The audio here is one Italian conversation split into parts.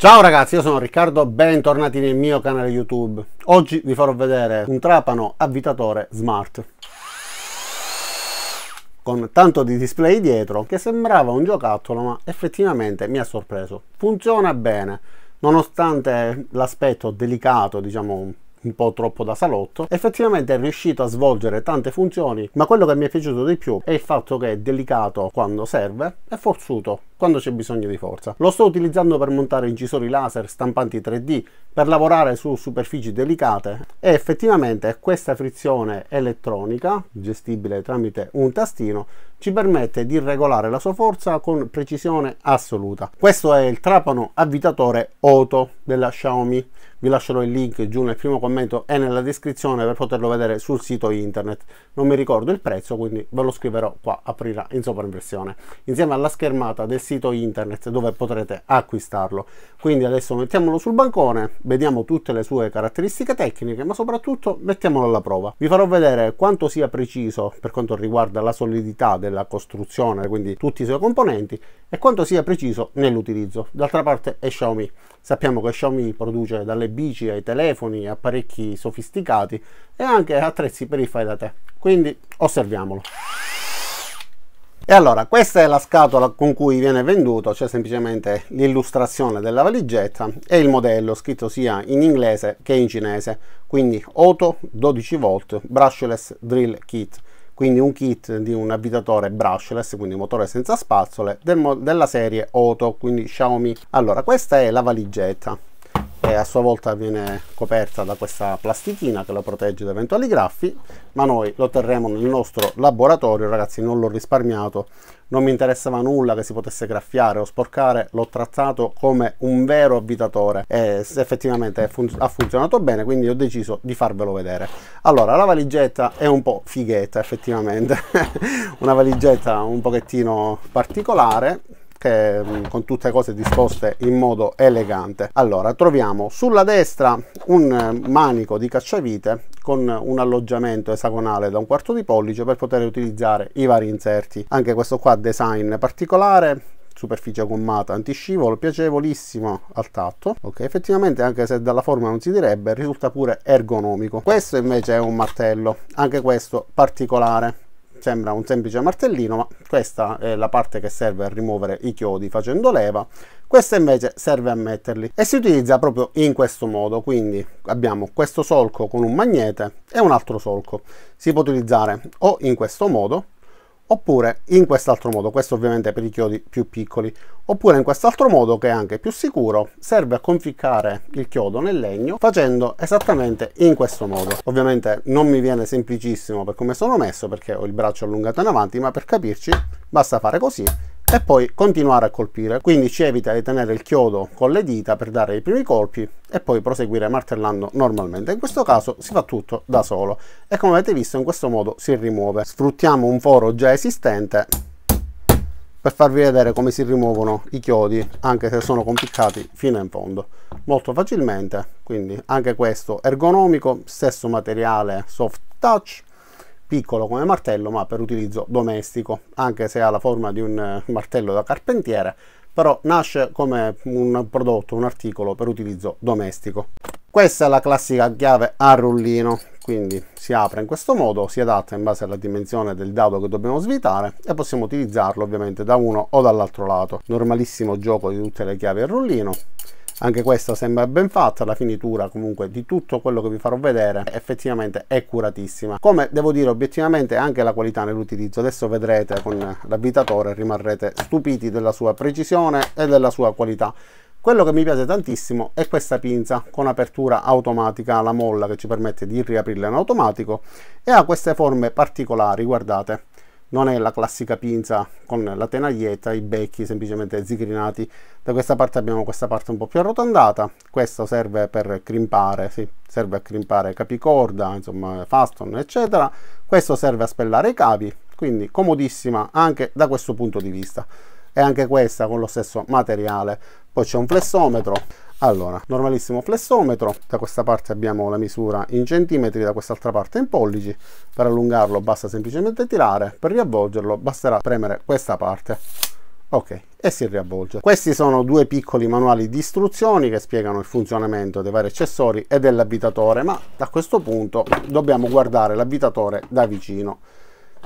Ciao ragazzi, io sono Riccardo, bentornati nel mio canale YouTube. Oggi vi farò vedere un trapano avvitatore smart con tanto di display dietro che sembrava un giocattolo ma effettivamente mi ha sorpreso. Funziona bene, nonostante l'aspetto delicato, diciamo un po' troppo da salotto, effettivamente è riuscito a svolgere tante funzioni, ma quello che mi è piaciuto di più è il fatto che è delicato quando serve e forzuto quando c'è bisogno di forza. Lo sto utilizzando per montare incisori laser, stampanti 3D, per lavorare su superfici delicate e effettivamente questa frizione elettronica, gestibile tramite un tastino, ci permette di regolare la sua forza con precisione assoluta. Questo è il trapano avvitatore Oto della Xiaomi vi lascerò il link giù nel primo commento e nella descrizione per poterlo vedere sul sito internet non mi ricordo il prezzo quindi ve lo scriverò qua aprirà in sovraimpressione insieme alla schermata del sito internet dove potrete acquistarlo quindi adesso mettiamolo sul bancone vediamo tutte le sue caratteristiche tecniche ma soprattutto mettiamolo alla prova vi farò vedere quanto sia preciso per quanto riguarda la solidità della costruzione quindi tutti i suoi componenti e quanto sia preciso nell'utilizzo d'altra parte è Xiaomi sappiamo che Xiaomi produce dalle dalle bici ai telefoni, apparecchi sofisticati e anche attrezzi per il fai da te. Quindi osserviamolo. E allora, questa è la scatola con cui viene venduto, c'è semplicemente l'illustrazione della valigetta e il modello scritto sia in inglese che in cinese, quindi Oto 12V brushless drill kit, quindi un kit di un avvitatore brushless, quindi motore senza spazzole, del della serie Oto, quindi Xiaomi. Allora, questa è la valigetta, e a sua volta viene coperta da questa plastichina che la protegge da eventuali graffi ma noi lo terremo nel nostro laboratorio ragazzi non l'ho risparmiato non mi interessava nulla che si potesse graffiare o sporcare l'ho trattato come un vero avvitatore e effettivamente fun ha funzionato bene quindi ho deciso di farvelo vedere allora la valigetta è un po' fighetta effettivamente una valigetta un pochettino particolare che, mm, con tutte le cose disposte in modo elegante. Allora, troviamo sulla destra un eh, manico di cacciavite con un alloggiamento esagonale da un quarto di pollice per poter utilizzare i vari inserti. Anche questo qua design particolare, superficie gommata antiscivolo piacevolissimo al tatto ok effettivamente anche se dalla forma non si direbbe risulta pure ergonomico questo invece è un martello anche questo particolare sembra un semplice martellino ma questa è la parte che serve a rimuovere i chiodi facendo leva questa invece serve a metterli e si utilizza proprio in questo modo quindi abbiamo questo solco con un magnete e un altro solco si può utilizzare o in questo modo oppure in quest'altro modo, questo ovviamente per i chiodi più piccoli, oppure in quest'altro modo che è anche più sicuro, serve a conficcare il chiodo nel legno facendo esattamente in questo modo. Ovviamente non mi viene semplicissimo per come sono messo perché ho il braccio allungato in avanti, ma per capirci basta fare così e poi continuare a colpire quindi ci evita di tenere il chiodo con le dita per dare i primi colpi e poi proseguire martellando normalmente in questo caso si fa tutto da solo e come avete visto in questo modo si rimuove sfruttiamo un foro già esistente per farvi vedere come si rimuovono i chiodi anche se sono complicati fino in fondo molto facilmente quindi anche questo ergonomico stesso materiale soft touch piccolo come martello ma per utilizzo domestico anche se ha la forma di un eh, martello da carpentiere però nasce come un prodotto, un articolo per utilizzo domestico. Questa è la classica chiave a rullino, quindi si apre in questo modo, si adatta in base alla dimensione del dado che dobbiamo svitare e possiamo utilizzarlo ovviamente da uno o dall'altro lato. Normalissimo gioco di tutte le chiavi a rullino anche questa sembra ben fatta la finitura comunque di tutto quello che vi farò vedere effettivamente è curatissima come devo dire obiettivamente anche la qualità nell'utilizzo adesso vedrete con l'avvitatore rimarrete stupiti della sua precisione e della sua qualità quello che mi piace tantissimo è questa pinza con apertura automatica alla molla che ci permette di riaprirla in automatico e ha queste forme particolari, guardate non è la classica pinza con la tenaglietta, i becchi semplicemente zigrinati. Da questa parte abbiamo questa parte un po' più arrotondata, questo serve per crimpare, sì, serve a crimpare capicorda, insomma faston eccetera. Questo serve a spellare i cavi, quindi comodissima anche da questo punto di vista. E anche questa con lo stesso materiale. Poi c'è un flessometro allora, normalissimo flessometro, da questa parte abbiamo la misura in centimetri, da quest'altra parte in pollici, per allungarlo basta semplicemente tirare, per riavvolgerlo basterà premere questa parte. Ok, e si riavvolge. Questi sono due piccoli manuali di istruzioni che spiegano il funzionamento dei vari accessori e dell'abitatore, ma a questo punto dobbiamo guardare l'abitatore da vicino.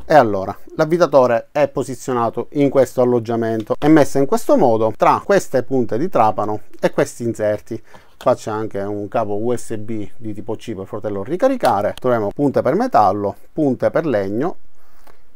E allora, l'avvitatore è posizionato in questo alloggiamento è messo in questo modo tra queste punte di trapano e questi inserti qua c'è anche un cavo usb di tipo c per fratello ricaricare troviamo punte per metallo punte per legno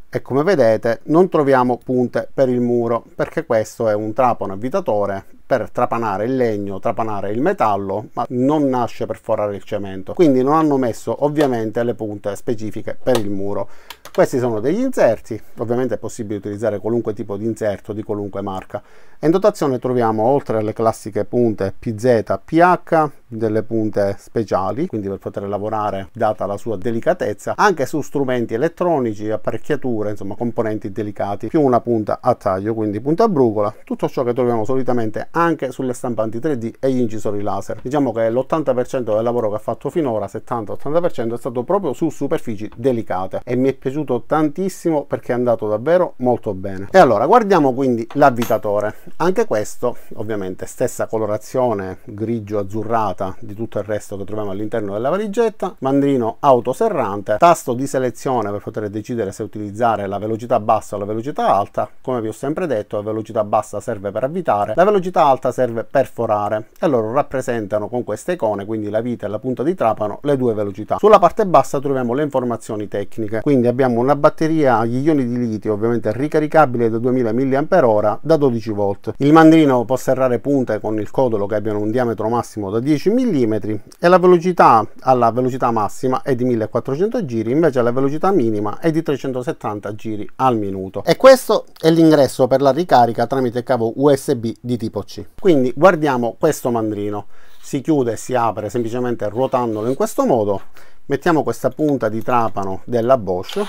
e come vedete non troviamo punte per il muro perché questo è un trapano avvitatore per trapanare il legno, trapanare il metallo, ma non nasce per forare il cemento. Quindi non hanno messo ovviamente le punte specifiche per il muro. Questi sono degli inserti, ovviamente è possibile utilizzare qualunque tipo di inserto di qualunque marca. in dotazione troviamo oltre alle classiche punte PZ, PH, delle punte speciali, quindi per poter lavorare data la sua delicatezza, anche su strumenti elettronici, apparecchiature, insomma componenti delicati, più una punta a taglio, quindi punta a brugola, tutto ciò che troviamo solitamente anche sulle stampanti 3D e gli incisori laser. Diciamo che l'80% del lavoro che ha fatto finora, 70-80%, è stato proprio su superfici delicate e mi è piaciuto tantissimo perché è andato davvero molto bene. E allora guardiamo quindi l'avvitatore. Anche questo, ovviamente, stessa colorazione grigio-azzurrata di tutto il resto che troviamo all'interno della valigetta, mandrino autoserrante, tasto di selezione per poter decidere se utilizzare la velocità bassa o la velocità alta. Come vi ho sempre detto, la velocità bassa serve per avvitare, la velocità alta serve per forare e loro rappresentano con queste icone, quindi la vita e la punta di trapano, le due velocità. Sulla parte bassa troviamo le informazioni tecniche, quindi abbiamo una batteria agli ioni di litio ovviamente ricaricabile da 2000 mAh da 12 volt. Il mandrino può serrare punte con il codolo che abbiano un diametro massimo da 10 mm e la velocità alla velocità massima è di 1400 giri, invece la velocità minima è di 370 giri al minuto. E questo è l'ingresso per la ricarica tramite cavo USB di tipo C lavorarci. Quindi guardiamo questo mandrino, si chiude e si apre semplicemente ruotandolo in questo modo, mettiamo questa punta di trapano della Bosch,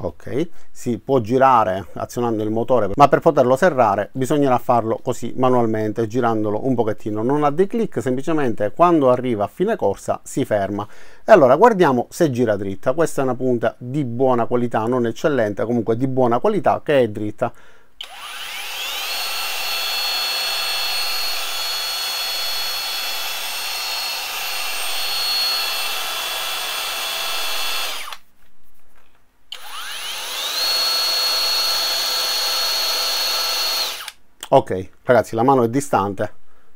ok, si può girare azionando il motore, ma per poterlo serrare bisognerà farlo così manualmente, girandolo un pochettino, non ha dei click, semplicemente quando arriva a fine corsa si ferma. E allora guardiamo se gira dritta, questa è una punta di buona qualità, non eccellente, comunque di buona qualità che è dritta. ok ragazzi la mano è distante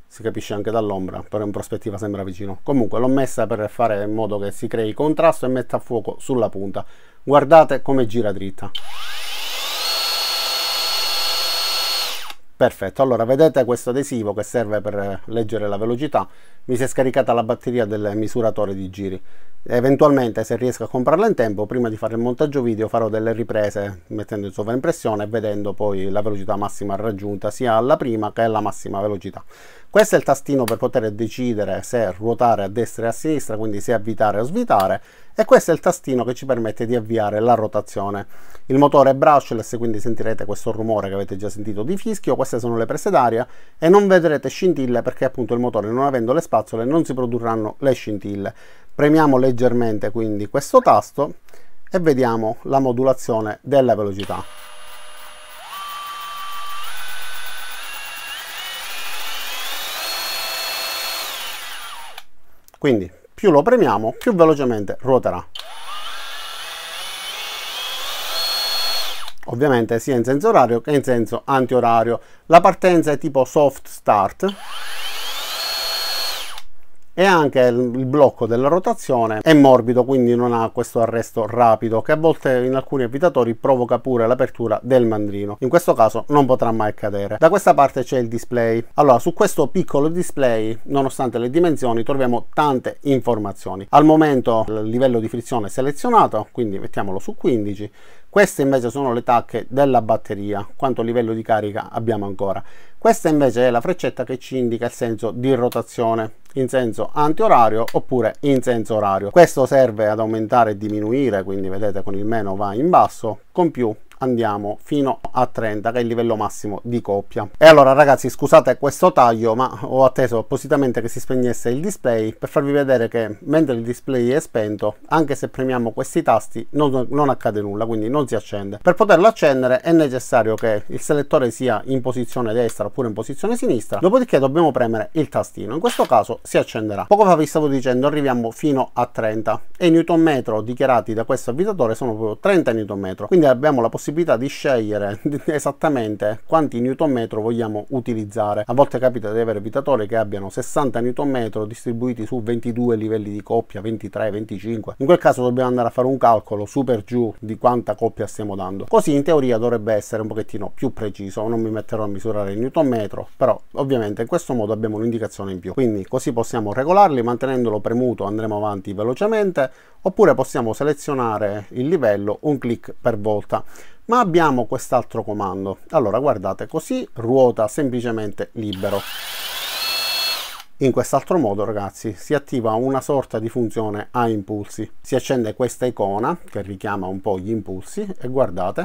si capisce anche dall'ombra però in prospettiva sembra vicino comunque l'ho messa per fare in modo che si crei contrasto e metta fuoco sulla punta guardate come gira dritta Perfetto, allora vedete questo adesivo che serve per leggere la velocità, mi si è scaricata la batteria del misuratore di giri. Eventualmente se riesco a comprarla in tempo, prima di fare il montaggio video farò delle riprese mettendo in sovraimpressione e vedendo poi la velocità massima raggiunta sia alla prima che alla massima velocità. Questo è il tastino per poter decidere se ruotare a destra e a sinistra, quindi se avvitare o svitare, e questo è il tastino che ci permette di avviare la rotazione. Il motore è brushless, quindi sentirete questo rumore che avete già sentito di fischio, queste sono le prese d'aria e non vedrete scintille perché appunto il motore non avendo le spazzole non si produrranno le scintille. Premiamo leggermente quindi questo tasto e vediamo la modulazione della velocità. Quindi più lo premiamo, più velocemente ruoterà. Ovviamente sia in senso orario che in senso antiorario. La partenza è tipo soft start e anche il blocco della rotazione è morbido quindi non ha questo arresto rapido che a volte in alcuni abitatori provoca pure l'apertura del mandrino in questo caso non potrà mai cadere da questa parte c'è il display allora su questo piccolo display nonostante le dimensioni troviamo tante informazioni al momento il livello di frizione è selezionato quindi mettiamolo su 15 queste invece sono le tacche della batteria quanto livello di carica abbiamo ancora questa invece è la freccetta che ci indica il senso di rotazione in senso antiorario oppure in senso orario. Questo serve ad aumentare e diminuire, quindi vedete con il meno va in basso, con più andiamo fino a 30 che è il livello massimo di coppia e allora ragazzi scusate questo taglio ma ho atteso appositamente che si spegnesse il display per farvi vedere che mentre il display è spento anche se premiamo questi tasti non, non accade nulla quindi non si accende per poterlo accendere è necessario che il selettore sia in posizione destra oppure in posizione sinistra dopodiché dobbiamo premere il tastino in questo caso si accenderà poco fa vi stavo dicendo arriviamo fino a 30 e i newton metro dichiarati da questo avvitatore sono proprio 30 newton metro quindi abbiamo la possibilità possibilità di scegliere esattamente quanti newton metro vogliamo utilizzare. A volte capita di avere abitatori che abbiano 60 newton metro distribuiti su 22 livelli di coppia, 23, 25. In quel caso dobbiamo andare a fare un calcolo super giù di quanta coppia stiamo dando. Così in teoria dovrebbe essere un pochettino più preciso, non mi metterò a misurare il newton metro, però ovviamente in questo modo abbiamo un'indicazione in più. Quindi così possiamo regolarli mantenendolo premuto andremo avanti velocemente oppure possiamo selezionare il livello un clic per volta ma abbiamo quest'altro comando allora guardate così ruota semplicemente libero in quest'altro modo ragazzi si attiva una sorta di funzione a impulsi si accende questa icona che richiama un po' gli impulsi e guardate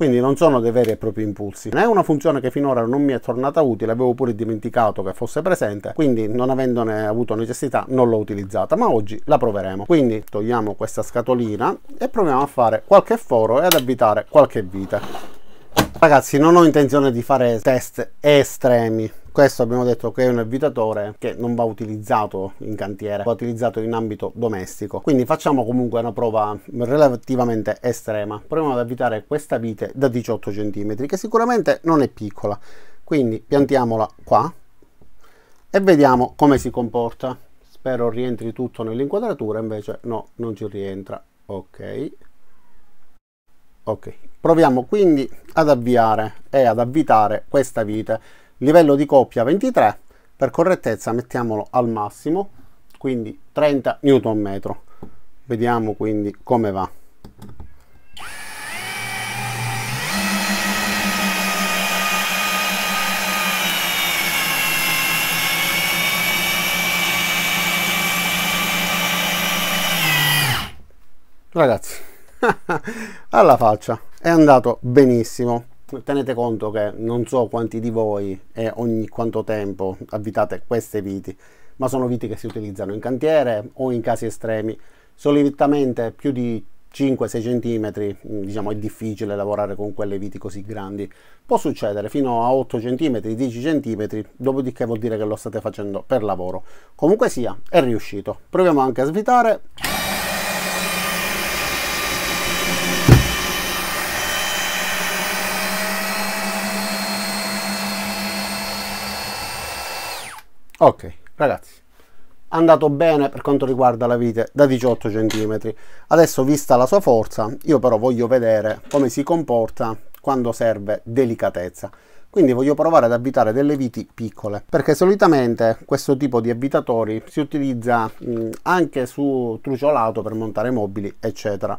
quindi non sono dei veri e propri impulsi. È una funzione che finora non mi è tornata utile, avevo pure dimenticato che fosse presente, quindi non avendone avuto necessità non l'ho utilizzata, ma oggi la proveremo. Quindi togliamo questa scatolina e proviamo a fare qualche foro e ad avvitare qualche vite. Ragazzi non ho intenzione di fare test estremi questo abbiamo detto che è un avvitatore che non va utilizzato in cantiere va utilizzato in ambito domestico quindi facciamo comunque una prova relativamente estrema proviamo ad avvitare questa vite da 18 cm che sicuramente non è piccola quindi piantiamola qua e vediamo come si comporta spero rientri tutto nell'inquadratura invece no non ci rientra ok ok proviamo quindi ad avviare e ad avvitare questa vite livello di coppia 23 per correttezza mettiamolo al massimo quindi 30 Nm vediamo quindi come va ragazzi alla faccia è andato benissimo tenete conto che non so quanti di voi e ogni quanto tempo avvitate queste viti ma sono viti che si utilizzano in cantiere o in casi estremi solitamente più di 5-6 cm mm, diciamo è difficile lavorare con quelle viti così grandi può succedere fino a 8 cm 10 cm dopodiché vuol dire che lo state facendo per lavoro comunque sia è riuscito proviamo anche a svitare ok ragazzi andato bene per quanto riguarda la vite da 18 cm adesso vista la sua forza io però voglio vedere come si comporta quando serve delicatezza quindi voglio provare ad abitare delle viti piccole perché solitamente questo tipo di abitatori si utilizza anche su truciolato per montare mobili eccetera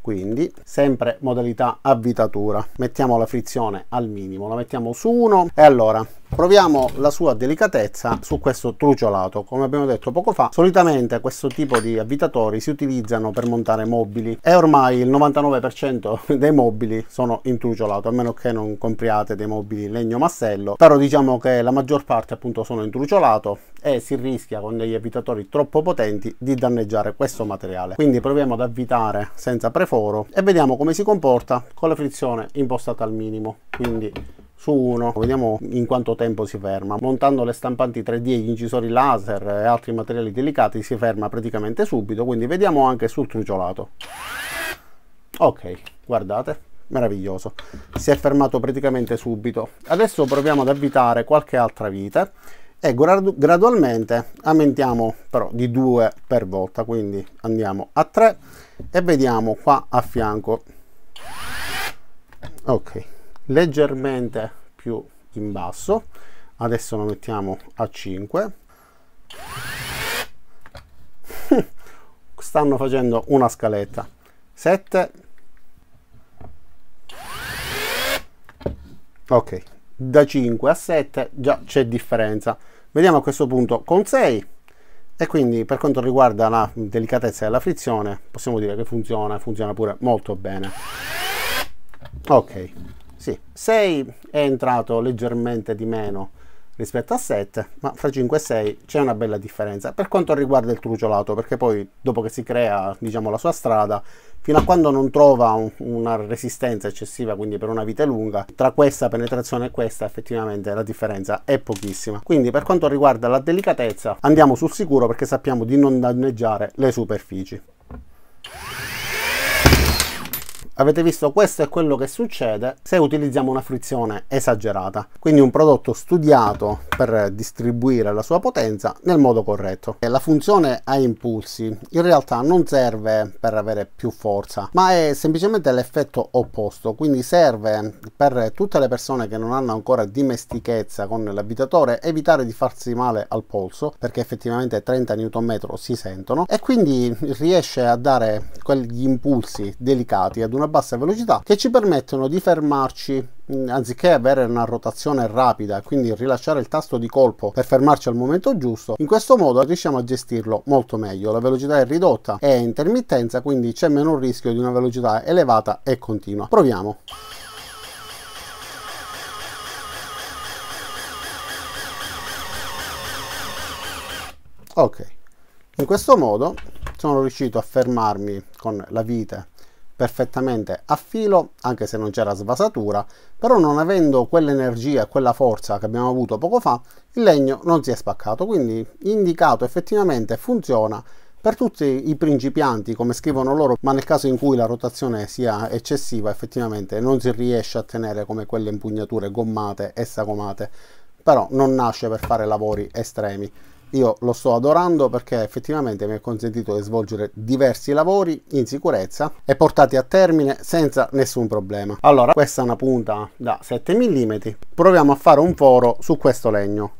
quindi sempre modalità avvitatura mettiamo la frizione al minimo la mettiamo su 1 e allora Proviamo la sua delicatezza su questo truciolato. Come abbiamo detto poco fa, solitamente questo tipo di avvitatori si utilizzano per montare mobili e ormai il 99% dei mobili sono in truciolato, a meno che non compriate dei mobili legno massello, però diciamo che la maggior parte appunto sono in truciolato e si rischia con degli avvitatori troppo potenti di danneggiare questo materiale. Quindi proviamo ad avvitare senza preforo e vediamo come si comporta con la frizione impostata al minimo. Quindi su uno vediamo in quanto tempo si ferma montando le stampanti 3D gli incisori laser e altri materiali delicati si ferma praticamente subito quindi vediamo anche sul truciolato ok guardate meraviglioso si è fermato praticamente subito adesso proviamo ad avvitare qualche altra vite e gradu gradualmente aumentiamo però di due per volta quindi andiamo a tre e vediamo qua a fianco ok leggermente più in basso adesso lo mettiamo a 5 stanno facendo una scaletta 7 ok da 5 a 7 già c'è differenza vediamo a questo punto con 6 e quindi per quanto riguarda la delicatezza della frizione possiamo dire che funziona funziona pure molto bene ok sì, 6 è entrato leggermente di meno rispetto a 7, ma fra 5 e 6 c'è una bella differenza per quanto riguarda il truciolato, perché poi dopo che si crea diciamo, la sua strada, fino a quando non trova un, una resistenza eccessiva, quindi per una vita lunga, tra questa penetrazione e questa effettivamente la differenza è pochissima. Quindi per quanto riguarda la delicatezza andiamo sul sicuro perché sappiamo di non danneggiare le superfici. Avete visto questo è quello che succede se utilizziamo una frizione esagerata, quindi un prodotto studiato per distribuire la sua potenza nel modo corretto. la funzione a impulsi in realtà non serve per avere più forza, ma è semplicemente l'effetto opposto, quindi serve per tutte le persone che non hanno ancora dimestichezza con l'abitatore evitare di farsi male al polso, perché effettivamente 30 Nm si sentono e quindi riesce a dare quegli impulsi delicati ad una bassa velocità che ci permettono di fermarci mm, anziché avere una rotazione rapida quindi rilasciare il tasto di colpo per fermarci al momento giusto in questo modo riusciamo a gestirlo molto meglio la velocità è ridotta e intermittenza quindi c'è meno rischio di una velocità elevata e continua proviamo ok in questo modo sono riuscito a fermarmi con la vite perfettamente a filo, anche se non c'era svasatura, però non avendo quell'energia e quella forza che abbiamo avuto poco fa, il legno non si è spaccato, quindi indicato effettivamente funziona per tutti i principianti, come scrivono loro, ma nel caso in cui la rotazione sia eccessiva, effettivamente non si riesce a tenere come quelle impugnature gommate e sagomate, però non nasce per fare lavori estremi io lo sto adorando perché effettivamente mi ha consentito di svolgere diversi lavori in sicurezza e portati a termine senza nessun problema allora questa è una punta da 7 mm proviamo a fare un foro su questo legno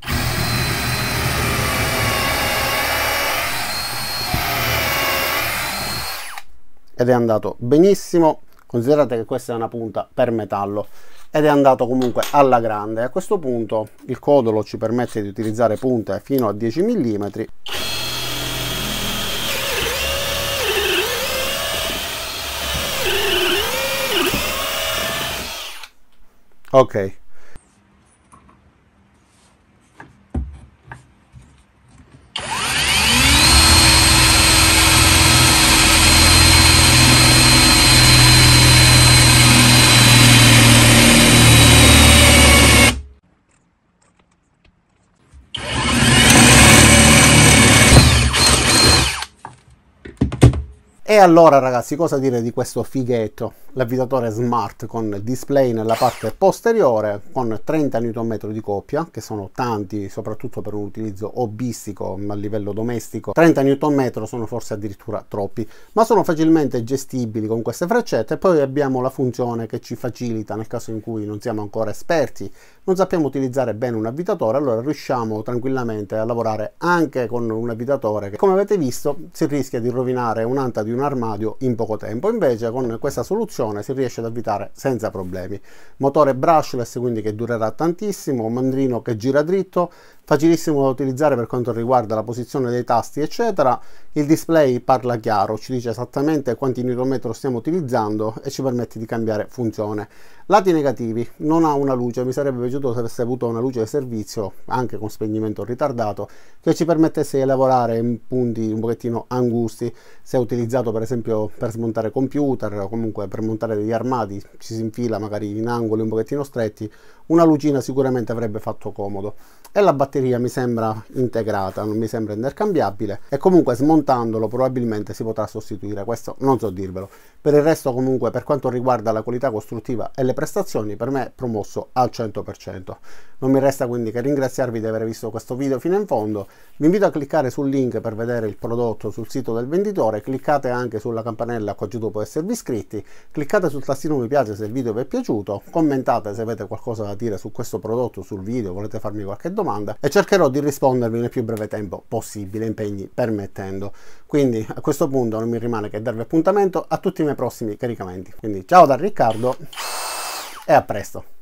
ed è andato benissimo considerate che questa è una punta per metallo ed è andato comunque alla grande. A questo punto il codolo ci permette di utilizzare punte fino a 10 mm ok allora ragazzi cosa dire di questo fighetto l'avvitatore smart con display nella parte posteriore con 30 Nm di coppia che sono tanti soprattutto per un utilizzo hobbistico a livello domestico 30 Nm sono forse addirittura troppi ma sono facilmente gestibili con queste freccette poi abbiamo la funzione che ci facilita nel caso in cui non siamo ancora esperti non sappiamo utilizzare bene un avvitatore allora riusciamo tranquillamente a lavorare anche con un avvitatore che come avete visto si rischia di rovinare un'anta di una armadio in poco tempo. Invece con questa soluzione si riesce ad avvitare senza problemi. Motore brushless quindi che durerà tantissimo, mandrino che gira dritto, facilissimo da utilizzare per quanto riguarda la posizione dei tasti eccetera. Il display parla chiaro, ci dice esattamente quanti newtonmetro stiamo utilizzando e ci permette di cambiare funzione. Lati negativi, non ha una luce, mi sarebbe piaciuto se avesse avuto una luce di servizio, anche con spegnimento ritardato, che ci permettesse di lavorare in punti un pochettino angusti se utilizzato per per esempio per smontare computer o comunque per montare degli armadi ci si infila magari in angoli un pochettino stretti una lucina sicuramente avrebbe fatto comodo e la batteria mi sembra integrata non mi sembra intercambiabile e comunque smontandolo probabilmente si potrà sostituire questo non so dirvelo per il resto comunque per quanto riguarda la qualità costruttiva e le prestazioni per me è promosso al 100% non mi resta quindi che ringraziarvi di aver visto questo video fino in fondo vi invito a cliccare sul link per vedere il prodotto sul sito del venditore cliccate anche anche sulla campanella qua giù dopo esservi iscritti, cliccate sul tastino mi piace se il video vi è piaciuto, commentate se avete qualcosa da dire su questo prodotto, sul video, volete farmi qualche domanda e cercherò di rispondervi nel più breve tempo possibile, impegni permettendo. Quindi a questo punto non mi rimane che darvi appuntamento a tutti i miei prossimi caricamenti. Quindi ciao da Riccardo e a presto!